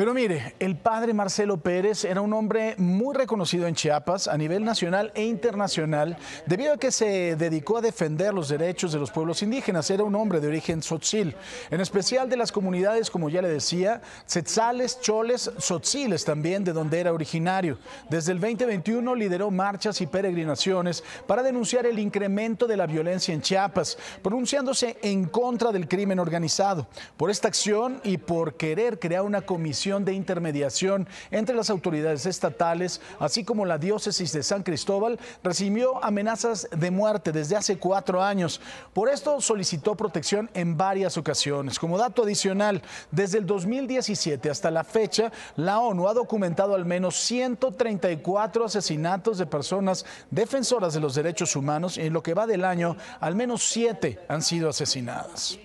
Pero mire, el padre Marcelo Pérez era un hombre muy reconocido en Chiapas a nivel nacional e internacional debido a que se dedicó a defender los derechos de los pueblos indígenas. Era un hombre de origen tzotzil, en especial de las comunidades, como ya le decía, tzetzales, choles, tzotziles también, de donde era originario. Desde el 2021 lideró marchas y peregrinaciones para denunciar el incremento de la violencia en Chiapas, pronunciándose en contra del crimen organizado. Por esta acción y por querer crear una comisión de intermediación entre las autoridades estatales, así como la diócesis de San Cristóbal, recibió amenazas de muerte desde hace cuatro años. Por esto solicitó protección en varias ocasiones. Como dato adicional, desde el 2017 hasta la fecha, la ONU ha documentado al menos 134 asesinatos de personas defensoras de los derechos humanos y en lo que va del año, al menos siete han sido asesinadas.